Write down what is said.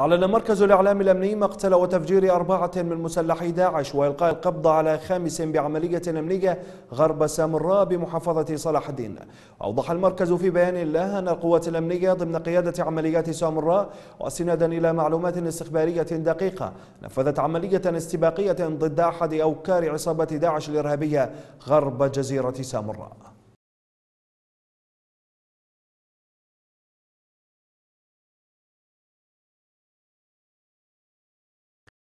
أعلن مركز الإعلام الأمني مقتل وتفجير أربعة من مسلحي داعش وإلقاء القبض على خامس بعملية أمنية غرب سامراء بمحافظة صلاح الدين أوضح المركز في بيان له أن القوات الأمنية ضمن قيادة عمليات سامراء واستنادا إلى معلومات استخبارية دقيقة نفذت عملية استباقية ضد أحد أوكار عصابة داعش الإرهابية غرب جزيرة سامراء